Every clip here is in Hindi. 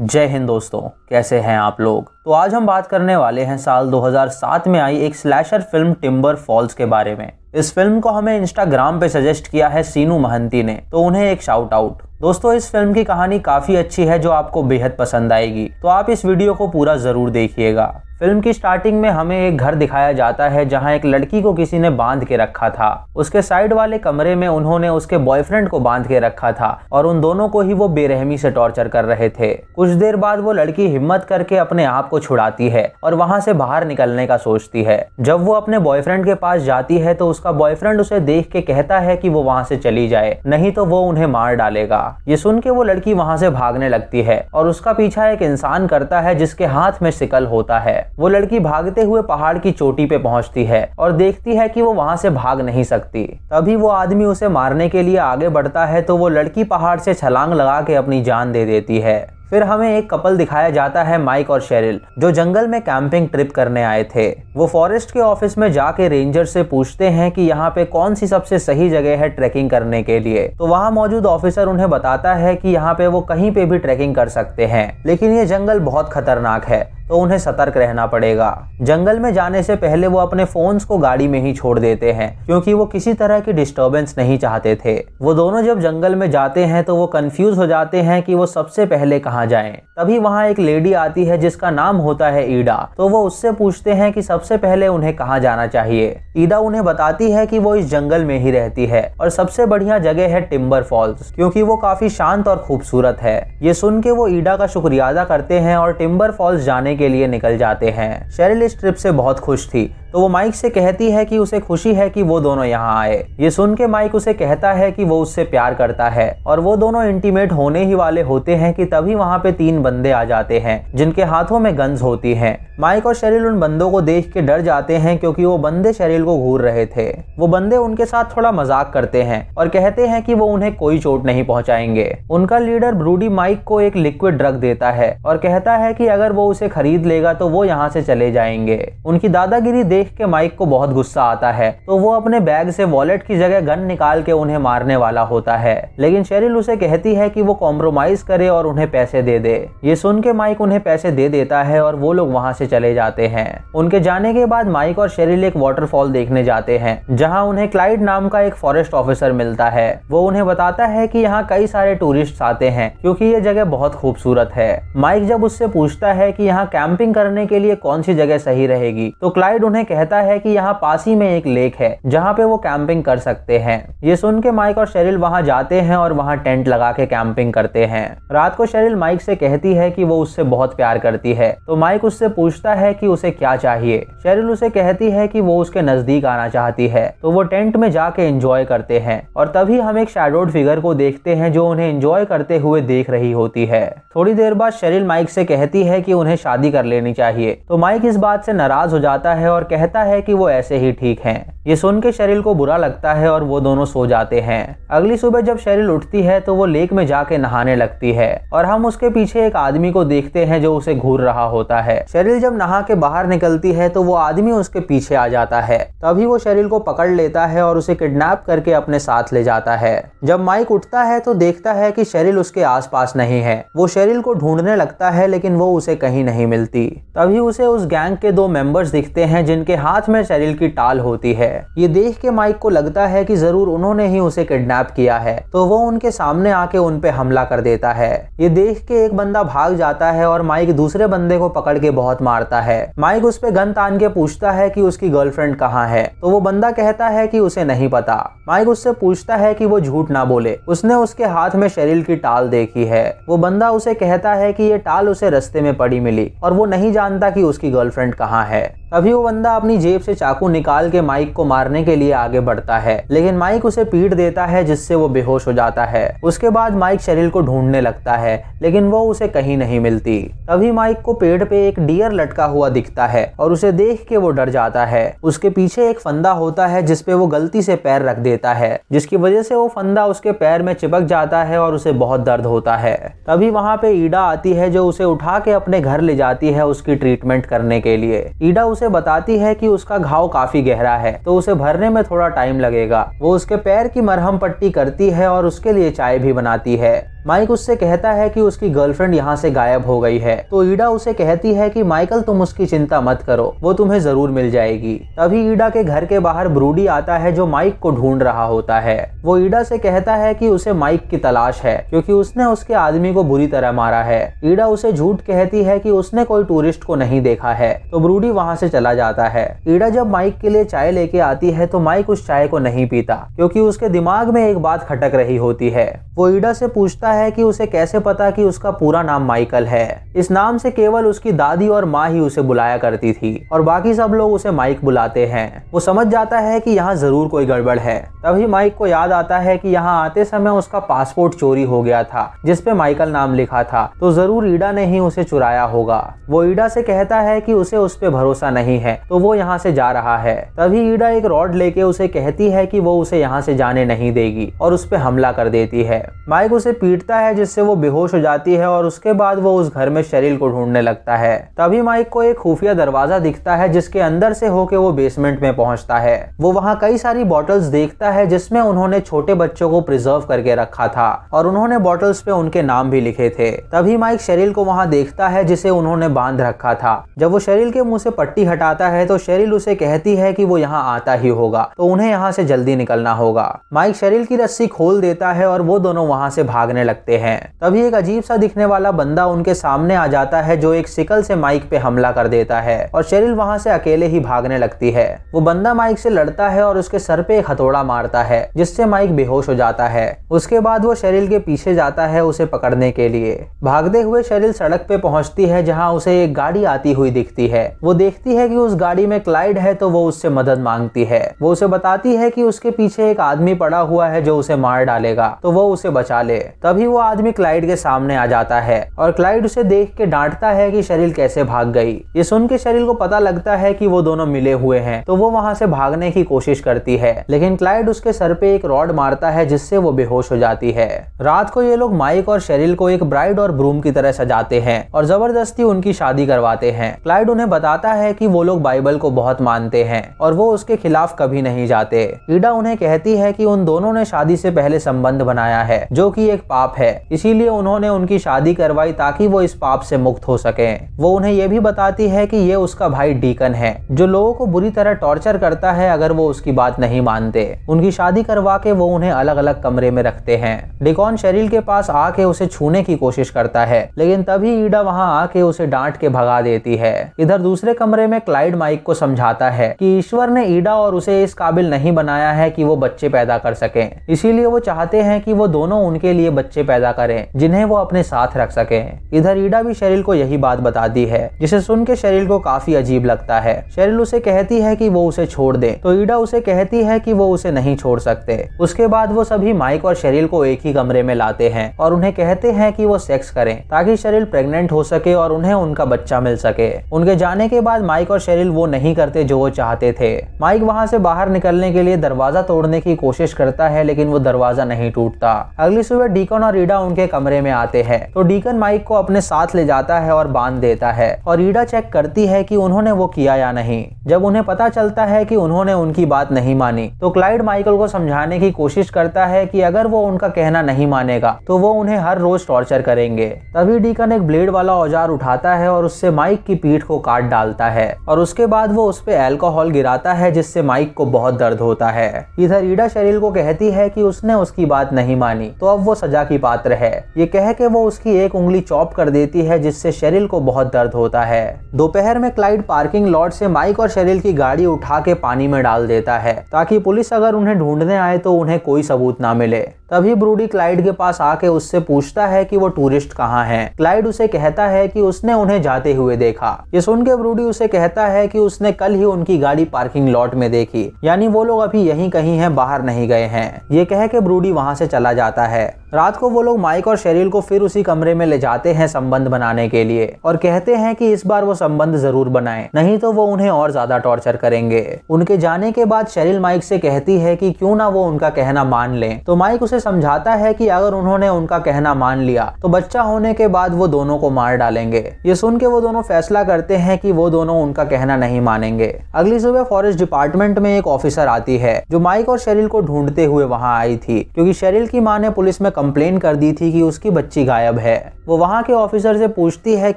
जय हिंद दोस्तों कैसे हैं आप लोग तो आज हम बात करने वाले हैं साल 2007 में आई एक स्लैशर फिल्म टिम्बर फॉल्स के बारे में इस फिल्म को हमें इंस्टाग्राम पे सजेस्ट किया है सीनू महंती ने तो उन्हें एक शाउट आउट दोस्तों इस फिल्म की कहानी काफी अच्छी है जो आपको बेहद पसंद आएगी तो आप इस वीडियो को पूरा जरूर देखिएगा फिल्म की स्टार्टिंग में हमें एक घर दिखाया जाता है जहां एक लड़की को किसी ने बांध के रखा था उसके साइड वाले कमरे में उन्होंने उसके बॉयफ्रेंड को बांध के रखा था और उन दोनों को ही वो बेरहमी से टॉर्चर कर रहे थे कुछ देर बाद वो लड़की हिम्मत करके अपने आप को छुड़ाती है और वहां से बाहर निकलने का सोचती है जब वो अपने बॉयफ्रेंड के पास जाती है तो उसका बॉयफ्रेंड उसे देख के कहता है कि वो वहाँ से चली जाए नहीं तो वो उन्हें मार डालेगा ये सुन के वो लड़की वहाँ से भागने लगती है और उसका पीछा एक इंसान करता है जिसके हाथ में सिकल होता है वो लड़की भागते हुए पहाड़ की चोटी पे पहुंचती है और देखती है कि वो वहाँ से भाग नहीं सकती तभी वो आदमी उसे मारने के लिए आगे बढ़ता है तो वो लड़की पहाड़ से छलांग लगा के अपनी जान दे देती है फिर हमें एक कपल दिखाया जाता है माइक और शेरिल जो जंगल में कैंपिंग ट्रिप करने आए थे वो फॉरेस्ट के ऑफिस में जाके रेंजर से पूछते हैं कि यहाँ पे कौन सी सबसे सही जगह है ट्रैकिंग करने के लिए तो वहाँ मौजूद ऑफिसर उन्हें बताता है कि यहाँ पे वो कहीं पे भी ट्रैकिंग कर सकते हैं लेकिन ये जंगल बहुत खतरनाक है तो उन्हें सतर्क रहना पड़ेगा जंगल में जाने से पहले वो अपने फोन्स को गाड़ी में ही छोड़ देते हैं क्योंकि वो किसी तरह की डिस्टरबेंस नहीं चाहते थे वो दोनों जब जंगल में जाते हैं तो वो कंफ्यूज हो जाते हैं कि वो सबसे पहले कहाँ कहा जाए तभी वहाँ एक लेडी आती है जिसका नाम होता है ईडा तो वो उससे पूछते हैं कि सबसे पहले उन्हें कहाँ जाना चाहिए ईडा उन्हें बताती है कि वो इस जंगल में ही रहती है और सबसे बढ़िया जगह है टिम्बर फॉल्स क्योंकि वो काफी शांत और खूबसूरत है ये सुन के वो ईडा का शुक्रिया अदा करते हैं और टिम्बर फॉल्स जाने के लिए निकल जाते हैं शेरिल इस ट्रिप से बहुत खुश थी तो वो माइक से कहती है कि उसे खुशी है कि वो दोनों यहाँ आए ये सुन के माइक उसे कहता है कि वो उससे प्यार करता है और वो दोनों इंटीमेट होने ही वाले होते हैं कि तभी वहाँ पे तीन बंदे आ जाते हैं जिनके हाथों में गन्स होती हैं माइक और शरील उन बंदों को देख के डर जाते हैं क्योंकि वो बंदे शरील को घूर रहे थे वो बंदे उनके साथ थोड़ा मजाक करते हैं और कहते हैं कि वो उन्हें कोई चोट नहीं पहुंचाएंगे उनका लीडर ब्रूडी माइक को एक लिक्विड ड्रग देता है और कहता है कि अगर वो उसे खरीद लेगा तो वो यहाँ से चले जाएंगे उनकी दादागिरी देख देख के माइक को बहुत गुस्सा आता है तो वो अपने बैग से वॉलेट की जगह गन निकाल के उन्हें मारने वाला होता है लेकिन शेरिल उसे कहती है कि वो कॉम्प्रोमाइज करे और उन्हें पैसे दे दे ये सुन के माइक उन्हें पैसे दे देता है और वो लोग वहाँ से चले जाते हैं उनके जाने के बाद माइक और शेरिल एक वाटरफॉल देखने जाते हैं जहाँ उन्हें क्लाइड नाम का एक फॉरेस्ट ऑफिसर मिलता है वो उन्हें बताता है की यहाँ कई सारे टूरिस्ट आते हैं क्यूँकी ये जगह बहुत खूबसूरत है माइक जब उससे पूछता है की यहाँ कैंपिंग करने के लिए कौन सी जगह सही रहेगी तो क्लाइड उन्हें कहता है कि यहाँ पास ही में एक लेक है जहाँ पे वो कैंपिंग कर सकते हैं ये सुन के माइक और शेरिल वहाँ जाते हैं और वहाँ टेंट लगा के कैंपिंग करते हैं रात को शेरिल माइक से कहती है कि वो उससे बहुत प्यार करती है तो माइक उससे पूछता है कि उसे क्या चाहिए शेरिल उसे कहती है कि वो उसके नजदीक आना चाहती है तो वो टेंट में जाके एंजॉय करते हैं और तभी हम एक शेडोड फिगर को देखते हैं जो उन्हें एंजॉय करते हुए देख रही होती है थोड़ी देर बाद शेरिल माइक से कहती है कि उन्हें शादी कर लेनी चाहिए तो माइक इस बात से नाराज हो जाता है और कह कहता है कि वो ऐसे ही ठीक हैं ये सुन के शरील को बुरा लगता है और वो दोनों सो जाते हैं अगली सुबह जब शरील उठती है तो वो लेक में जाके नहाने लगती है और हम उसके पीछे एक आदमी को देखते हैं जो उसे घूर रहा होता है शरील जब नहा के बाहर निकलती है तो वो आदमी उसके पीछे आ जाता है तभी वो शरील को पकड़ लेता है और उसे किडनैप करके अपने साथ ले जाता है जब माइक उठता है तो देखता है कि शरील उसके आसपास नहीं है वो शरील को ढूंढने लगता है लेकिन वो उसे कहीं नहीं मिलती तभी उसे उस गैंग के दो मेंबर्स दिखते हैं जिनके उनके हाथ में शेरिल की टाल होती है ये देख के माइक को लगता है कि जरूर उन्होंने ही उसे किडनैप किया है तो वो उनके सामने आके उन पे हमला कर देता है ये देख के एक बंदा भाग जाता है और माइक दूसरे बंदे को पकड़ के बहुत मारता है माइक उस पे गन तान के पूछता है कि उसकी गर्लफ्रेंड कहाँ है तो वो बंदा कहता है कि उसे नहीं पता माइक उससे पूछता है कि वो झूठ ना बोले उसने उसके हाथ में शरील की टाल देखी है वो बंदा उसे कहता है कि ये टाल उसे रस्ते में पड़ी मिली और वो नहीं जानता कि उसकी गर्लफ्रेंड कहाँ है तभी वो बंदा अपनी जेब से चाकू निकाल के माइक को मारने के लिए आगे बढ़ता है लेकिन माइक उसे पीट देता है जिससे वो बेहोश हो जाता है उसके बाद माइक शरीर को ढूंढने लगता है लेकिन वो उसे कहीं नहीं मिलती तभी माइक को पेड़ पे एक डियर लटका हुआ दिखता है और उसे देख के वो डर जाता है उसके पीछे एक फंदा होता है जिसपे वो गलती से पैर रख देता है जिसकी वजह से वो फंदा उसके पैर में चिपक जाता है और उसे बहुत दर्द होता है तभी वहाँ पे ईडा आती है जो उसे उठा के अपने घर ले जाती है उसकी ट्रीटमेंट करने के लिए ईडा उसे बताती है है कि उसका घाव काफी गहरा है तो उसे भरने में थोड़ा टाइम लगेगा वो उसके पैर की मरहम पट्टी करती है और उसके लिए चाय भी बनाती है माइक उससे कहता है कि उसकी गर्लफ्रेंड यहाँ से गायब हो गई है तो ईडा उसे कहती है कि माइकल तुम उसकी चिंता मत करो वो तुम्हें जरूर मिल जाएगी तभी ईडा के घर के बाहर ब्रूडी आता है जो माइक को ढूंढ रहा होता है वो ईडा से कहता है कि उसे माइक की तलाश है क्योंकि उसने उसके आदमी को बुरी तरह मारा है ईडा उसे झूठ कहती है कि उसने कोई टूरिस्ट को नहीं देखा है तो ब्रूडी वहाँ से चला जाता है ईडा जब माइक के लिए चाय लेके आती है तो माइक उस चाय को नहीं पीता क्योंकि उसके दिमाग में एक बात खटक रही होती है वो ईडा से पूछता है है कि उसे कैसे पता कि उसका पूरा नाम माइकल है इस नाम से केवल उसकी दादी और माँ ही उसे बुलाया करती थी और बाकी सब लोग उसे माइक बुलाते हैं वो समझ जाता है कि यहाँ जरूर कोई गड़बड़ है तभी माइक को याद आता है कि यहाँ आते समय उसका पासपोर्ट चोरी हो गया था जिसपे माइकल नाम लिखा था तो जरूर ईडा ने ही उसे चुराया होगा वो ईडा से कहता है कि उसे उस पर भरोसा नहीं है तो वो यहाँ से जा रहा है तभी ईडा एक रॉड लेके उसे कहती है कि वो उसे यहाँ से जाने नहीं देगी और उस पर हमला कर देती है माइक उसे पीट पीटता है जिससे वो बेहोश हो जाती है और उसके बाद वो उस घर में शरीर को ढूंढने लगता है तभी माइक को एक खुफिया दरवाजा दिखता है जिसके अंदर से होके वो बेसमेंट में पहुंचता है वो वहाँ कई सारी बॉटल्स देखता है जिसमें उन्होंने छोटे बच्चों को प्रिजर्व करके रखा था और उन्होंने बॉटल्स पे उनके नाम भी लिखे थे तभी माइक शरीर को वहाँ देखता है जिसे उन्होंने बांध रखा था जब वो शरीर के मुंह से पट्टी हटाता है तो शरीर उसे कहती है कि वो यहाँ आता ही होगा तो उन्हें यहाँ से जल्दी निकलना होगा माइक शरीर की रस्सी खोल देता है और वो दोनों वहाँ से भागने लगते हैं तभी एक अजीब सा दिखने वाला बंदा उनके सामने आ जाता है जो एक सिकल से माइक पे हमला कर देता है और शेरिल वहां से अकेले ही भागने लगती है वो बंदा माइक से लड़ता है और उसके सर पे एक हथौड़ा मारता है जिससे माइक बेहोश हो जाता है उसके बाद वो शेरिल के पीछे जाता है उसे पकड़ने के लिए भागते हुए शेरिल सड़क पे पहुंचती है जहां उसे एक गाड़ी आती हुई दिखती है वो देखती है कि उस गाड़ी में क्लाइड है तो वो उससे मदद मांगती है वो उसे बताती है कि उसके पीछे एक आदमी पड़ा हुआ है जो उसे मार डालेगा तो वो उसे बचा ले तब तभी वो आदमी क्लाइड के सामने आ जाता है और क्लाइड उसे देख के डांटता है कि शरीर कैसे भाग गई ये सुन के शरीर को पता लगता है कि वो दोनों मिले हुए हैं तो वो वहां से भागने की कोशिश करती है लेकिन क्लाइड उसके सर पे एक रॉड मारता है जिससे वो बेहोश हो जाती है रात को ये लोग माइक और शरीर को एक ब्राइड और ब्रूम की तरह सजाते हैं और जबरदस्ती उनकी शादी करवाते हैं क्लाइड उन्हें बताता है कि वो लोग बाइबल को बहुत मानते हैं और वो उसके खिलाफ कभी नहीं जाते ईडा उन्हें कहती है कि उन दोनों ने शादी से पहले संबंध बनाया है जो कि एक पाप पाप है इसीलिए उन्होंने उनकी शादी करवाई ताकि वो इस पाप से मुक्त हो सके वो उन्हें ये भी बताती है कि ये उसका भाई डीकन है जो लोगों को बुरी तरह टॉर्चर करता है अगर वो उसकी बात नहीं मानते उनकी शादी करवा के वो उन्हें अलग अलग कमरे में रखते हैं डिकॉन शरील के पास आके उसे छूने की कोशिश करता है लेकिन तभी ईडा वहाँ आके उसे डांट के भगा देती है इधर दूसरे कमरे में क्लाइड माइक को समझाता है कि ईश्वर ने ईडा और उसे इस काबिल नहीं बनाया है कि वो बच्चे पैदा कर सके इसीलिए वो चाहते हैं कि वो दोनों उनके लिए बच्चे बच्चे पैदा करें जिन्हें वो अपने साथ रख सके इधर ईडा भी शेरिल को यही बात बताती है जिसे सुन के शेरिल को काफी अजीब लगता है शेरिल उसे कहती है कि वो उसे छोड़ दे तो ईडा उसे कहती है कि वो उसे नहीं छोड़ सकते उसके बाद वो सभी माइक और शरील को एक ही कमरे में लाते हैं और उन्हें कहते हैं कि वो सेक्स करें ताकि शरील प्रेग्नेंट हो सके और उन्हें उनका बच्चा मिल सके उनके जाने के बाद माइक और शरील वो नहीं करते जो वो चाहते थे माइक वहाँ से बाहर निकलने के लिए दरवाजा तोड़ने की कोशिश करता है लेकिन वो दरवाजा नहीं टूटता अगली सुबह डीकॉन और ईडा उनके कमरे में आते हैं तो डीकन माइक को अपने साथ ले जाता है और बांध देता है और ईडा चेक करती है कि उन्होंने वो किया या नहीं जब उन्हें पता चलता है कि उन्होंने उनकी बात नहीं मानी तो क्लाइड माइकल को समझाने की कोशिश करता है कि अगर वो उनका कहना नहीं मानेगा तो वो उन्हें हर रोज टॉर्चर करेंगे तभी डीकन एक ब्लेड वाला औजार उठाता है और उससे माइक की पीठ को काट डालता है और उसके बाद वो उस पर एल्कोहल गिराता है जिससे माइक को बहुत दर्द होता है इधर ईडा शरील को कहती है कि उसने उसकी बात नहीं मानी तो अब वो सजा की भी पात्र है ये कह के वो उसकी एक उंगली चॉप कर देती है जिससे शेरिल को बहुत दर्द होता है दोपहर में क्लाइड पार्किंग लॉट से माइक और शेरिल की गाड़ी उठा के पानी में डाल देता है ताकि पुलिस अगर उन्हें ढूंढने आए तो उन्हें कोई सबूत ना मिले तभी ब्रूडी क्लाइड के पास आके उससे पूछता है कि वो टूरिस्ट कहाँ है क्लाइड उसे कहता है कि उसने उन्हें जाते हुए देखा ये सुन के ब्रूडी उसे कहता है कि उसने कल ही उनकी गाड़ी पार्किंग लॉट में देखी यानी वो लोग अभी यहीं कहीं हैं बाहर नहीं गए हैं ये कह के ब्रूडी वहां से चला जाता है रात को वो लोग माइक और शेरिल को फिर उसी कमरे में ले जाते हैं संबंध बनाने के लिए और कहते हैं कि इस बार वो संबंध जरूर बनाए नहीं तो वो उन्हें और ज्यादा टॉर्चर करेंगे उनके जाने के बाद शेरिल माइक से कहती है कि क्यों ना वो उनका कहना मान लें तो माइक उसे समझाता है कि अगर उन्होंने उनका कहना मान लिया तो बच्चा होने के बाद वो दोनों को मार डालेंगे ये सुन के वो दोनों फैसला करते हैं कि वो दोनों उनका कहना नहीं मानेंगे अगली सुबह फॉरेस्ट डिपार्टमेंट में एक ऑफिसर आती है जो माइक और शेरिल को ढूंढते हुए वहाँ आई थी क्योंकि शेरिल की माँ ने पुलिस में कंप्लेन कर दी थी कि उसकी बच्ची गायब है वो वहाँ के ऑफिसर से पूछती है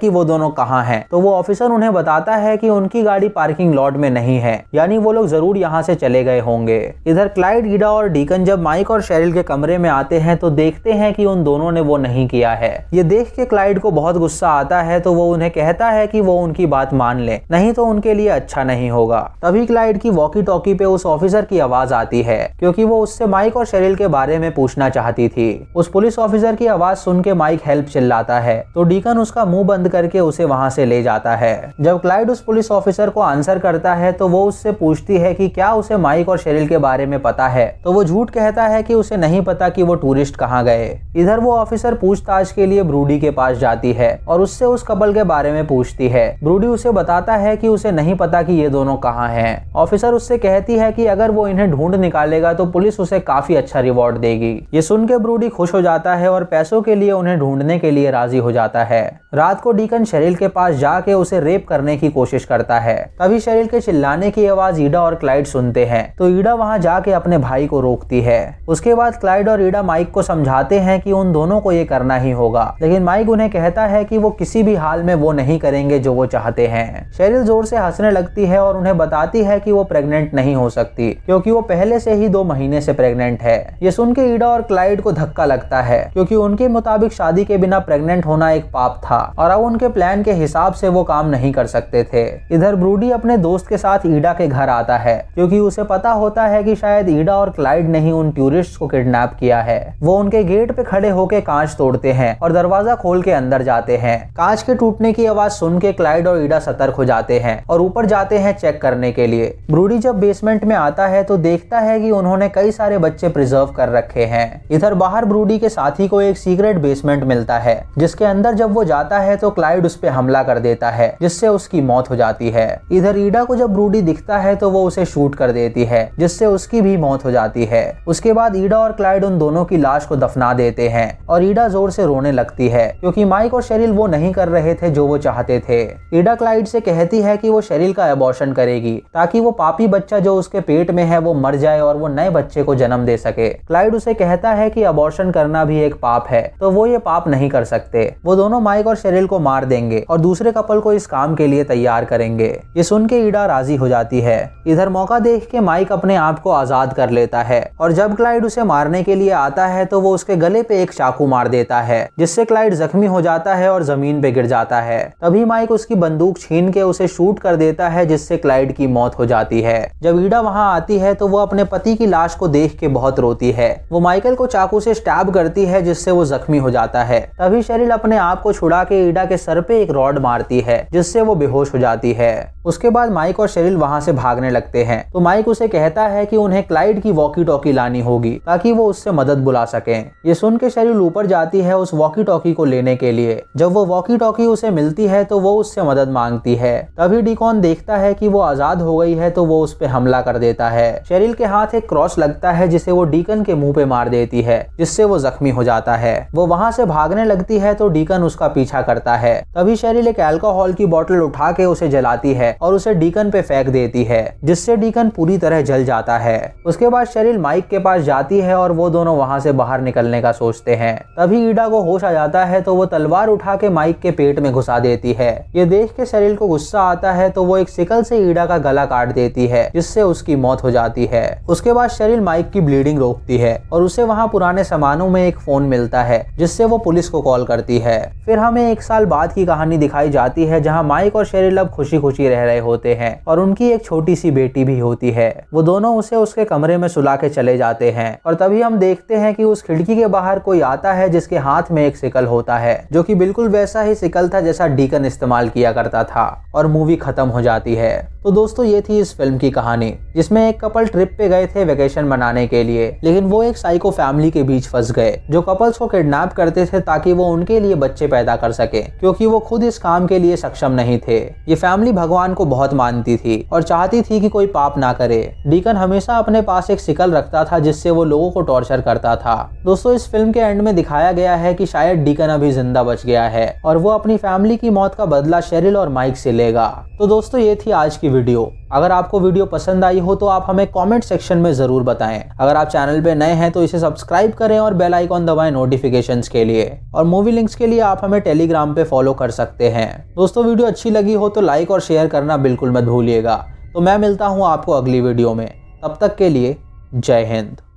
कि वो दोनों कहाँ हैं तो वो ऑफिसर उन्हें बताता है कि उनकी गाड़ी पार्किंग लॉट में नहीं है यानी वो लोग जरूर यहाँ से चले गए होंगे इधर क्लाइड ईडा और डीकन जब माइक और शेरिल के कमरे में आते हैं तो देखते हैं कि उन दोनों ने वो नहीं किया है ये देख के क्लाइड को बहुत गुस्सा आता है तो वो उन्हें कहता है कि वो उनकी बात मान ले नहीं तो उनके लिए अच्छा नहीं होगा तभी क्लाइड की वॉकी टॉकी पे उस ऑफिसर की आवाज आती है क्योंकि वो उससे माइक और शेरिल के बारे में पूछना चाहती थी उस पुलिस ऑफिसर की आवाज सुन के माइक हेल्प चिल्लाता है तो डीकन उसका मुंह बंद करके उसे वहां से ले जाता है जब क्लाइड उस पुलिस ऑफिसर को आंसर करता है तो वो उससे पूछती है कि क्या उसे माइक और शेरिल के बारे में पता है तो वो झूठ कहता है कि उसे नहीं पता कि वो टूरिस्ट कहाँ गए इधर वो ऑफिसर पूछताछ के लिए ब्रूडी के पास जाती है और उससे उस कपल के बारे में पूछती है ब्रूडी उसे बताता है कि उसे नहीं पता कि ये दोनों कहाँ हैं ऑफिसर उससे कहती है कि अगर वो इन्हें ढूंढ निकालेगा तो पुलिस उसे काफी अच्छा रिवॉर्ड देगी ये सुन के ब्रूडी खुश हो जाता है और पैसों के लिए उन्हें ढूंढने के लिए राजी हो जाता है रात को डीकन शरील के पास जाके उसे रेप करने की कोशिश करता है तभी शरील के चिल्लाने की आवाज ईडा और क्लाइड सुनते हैं तो ईडा वहाँ जाके अपने भाई को रोकती है उसके बाद क्लाइड और ईडा माइक को समझाते हैं कि उन दोनों को ये करना ही होगा लेकिन माइक उन्हें कहता है कि वो किसी भी हाल में वो नहीं करेंगे जो वो चाहते हैं शेरिल जोर से हंसने लगती है और उन्हें बताती है कि वो प्रेग्नेंट नहीं हो सकती क्योंकि वो पहले से ही दो महीने से प्रेग्नेंट है ये सुन के ईडा और क्लाइड को धक्का लगता है क्योंकि उनके मुताबिक शादी के बिना प्रेग्नेंट होना एक पाप था और अब उनके प्लान के हिसाब से वो काम नहीं कर सकते थे इधर ब्रूडी अपने दोस्त के साथ ईडा के घर आता है क्योंकि उसे पता होता है कि शायद ईडा और क्लाइड ने ही उन टूरिस्ट को किडनैप किया है वो उनके गेट पे खड़े होकर कांच तोड़ते हैं और दरवाजा खोल के अंदर जाते हैं कांच के टूटने की आवाज सुन के क्लाइड और ईडा सतर्क हो जाते हैं और ऊपर जाते हैं चेक करने के लिए ब्रूडी जब बेसमेंट में आता है तो देखता है कि उन्होंने कई सारे बच्चे प्रिजर्व कर रखे हैं इधर बाहर ब्रूडी रूडी के साथी को एक सीक्रेट बेसमेंट मिलता है जिसके अंदर जब वो जाता है तो क्लाइड उस पर हमला कर देता है जिससे उसकी मौत हो जाती है इधर ईडा को जब रूडी दिखता है तो वो उसे शूट कर देती है जिससे उसकी भी मौत हो जाती है उसके बाद ईडा और क्लाइड उन दोनों की लाश को दफना देते हैं और ईडा जोर से रोने लगती है क्योंकि माइक और शरील वो नहीं कर रहे थे जो वो चाहते थे ईडा क्लाइड से कहती है कि वो शरील का एबॉर्शन करेगी ताकि वो पापी बच्चा जो उसके पेट में है वो मर जाए और वो नए बच्चे को जन्म दे सके क्लाइड उसे कहता है कि अबॉर्शन करना भी एक पाप है तो वो ये पाप नहीं कर सकते वो दोनों माइक और शेरिल को मार देंगे और दूसरे कपल को इस काम के लिए तैयार करेंगे ये सुन के ईडा राजी हो जाती है इधर मौका देख के माइक अपने आप को आजाद कर लेता है और जब क्लाइड उसे मारने के लिए आता है तो वो उसके गले पे एक चाकू मार देता है जिससे क्लाइड जख्मी हो जाता है और जमीन पे गिर जाता है तभी माइक उसकी बंदूक छीन के उसे शूट कर देता है जिससे क्लाइड की मौत हो जाती है जब ईडा वहाँ आती है तो वो अपने पति की लाश को देख के बहुत रोती है वो माइकल को चाकू से स्टैप स्टैब करती है जिससे वो जख्मी हो जाता है तभी शरीर अपने आप को छुड़ा के ईडा के सर पे एक रॉड मारती है जिससे वो बेहोश हो जाती है उसके बाद माइक और शरीर वहां से भागने लगते हैं तो माइक उसे कहता है कि उन्हें क्लाइड की वॉकी टॉकी लानी होगी ताकि वो उससे मदद बुला सके ये सुन के शरीर ऊपर जाती है उस वॉकी टॉकी को लेने के लिए जब वो वॉकी टॉकी उसे मिलती है तो वो उससे मदद मांगती है तभी डिकॉन देखता है कि वो आजाद हो गई है तो वो उस पर हमला कर देता है शरीर के हाथ एक क्रॉस लगता है जिसे वो डीकन के मुंह पे मार देती है जिससे जिससे वो जख्मी हो जाता है वो वहाँ से भागने लगती है तो डीकन उसका पीछा करता है तभी शेरिल एक एल्कोहल की बोतल उठा के उसे जलाती है और उसे डीकन पे फेंक देती है जिससे डीकन पूरी तरह जल जाता है उसके बाद शेरिल माइक के पास जाती है और वो दोनों वहाँ से बाहर निकलने का सोचते हैं तभी ईडा को होश आ जाता है तो वो तलवार उठा के माइक के पेट में घुसा देती है ये देख के शेरिल को गुस्सा आता है तो वो एक सिकल से ईडा का गला काट देती है जिससे उसकी मौत हो जाती है उसके बाद शेरिल माइक की ब्लीडिंग रोकती है और उसे वहाँ पुराने समाज कानों में एक फोन मिलता है जिससे वो पुलिस को कॉल करती है फिर हमें एक साल बाद की कहानी दिखाई जाती है जहाँ माइक और शेरिल अब खुशी खुशी रह रहे होते हैं और उनकी एक छोटी सी बेटी भी होती है वो दोनों उसे उसके कमरे में सुला के चले जाते हैं और तभी हम देखते हैं कि उस खिड़की के बाहर कोई आता है जिसके हाथ में एक सिकल होता है जो कि बिल्कुल वैसा ही सिकल था जैसा डीकन इस्तेमाल किया करता था और मूवी खत्म हो जाती है तो दोस्तों ये थी इस फिल्म की कहानी जिसमें एक कपल ट्रिप पे गए थे वेकेशन मनाने के लिए लेकिन वो एक साइको फैमिली के बीच फंस फंस गए जो कपल्स को किडनैप करते थे ताकि वो उनके लिए बच्चे पैदा कर सके क्योंकि वो खुद इस काम के लिए सक्षम नहीं थे ये फैमिली भगवान को बहुत मानती थी और चाहती थी कि कोई पाप ना करे डीकन हमेशा अपने पास एक सिकल रखता था जिससे वो लोगों को टॉर्चर करता था दोस्तों इस फिल्म के एंड में दिखाया गया है कि शायद डीकन अभी जिंदा बच गया है और वो अपनी फैमिली की मौत का बदला शेरिल और माइक से लेगा तो दोस्तों ये थी आज की वीडियो अगर आपको वीडियो पसंद आई हो तो आप हमें कमेंट सेक्शन में जरूर बताएं अगर आप चैनल पे नए हैं तो इसे सब्सक्राइब करें और और बेल आइकॉन दबाएं नोटिफिकेशंस के लिए और मूवी लिंक्स के लिए आप हमें टेलीग्राम पे फॉलो कर सकते हैं दोस्तों वीडियो अच्छी लगी हो तो लाइक और शेयर करना बिल्कुल मत भूलिएगा तो मैं मिलता हूँ आपको अगली वीडियो में तब तक के लिए जय हिंद